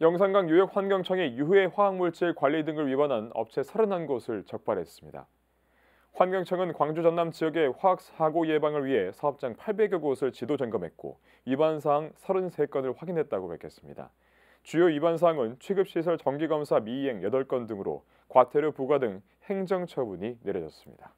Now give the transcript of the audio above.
영산강 유역 환경청이 유해 화학물질 관리 등을 위반한 업체 31곳을 적발했습니다. 환경청은 광주 전남 지역의 화학 사고 예방을 위해 사업장 800여 곳을 지도 점검했고 위반 사항 33건을 확인했다고 밝혔습니다. 주요 위반 사항은 취급시설 정기검사 미이행 8건 등으로 과태료 부과 등 행정처분이 내려졌습니다.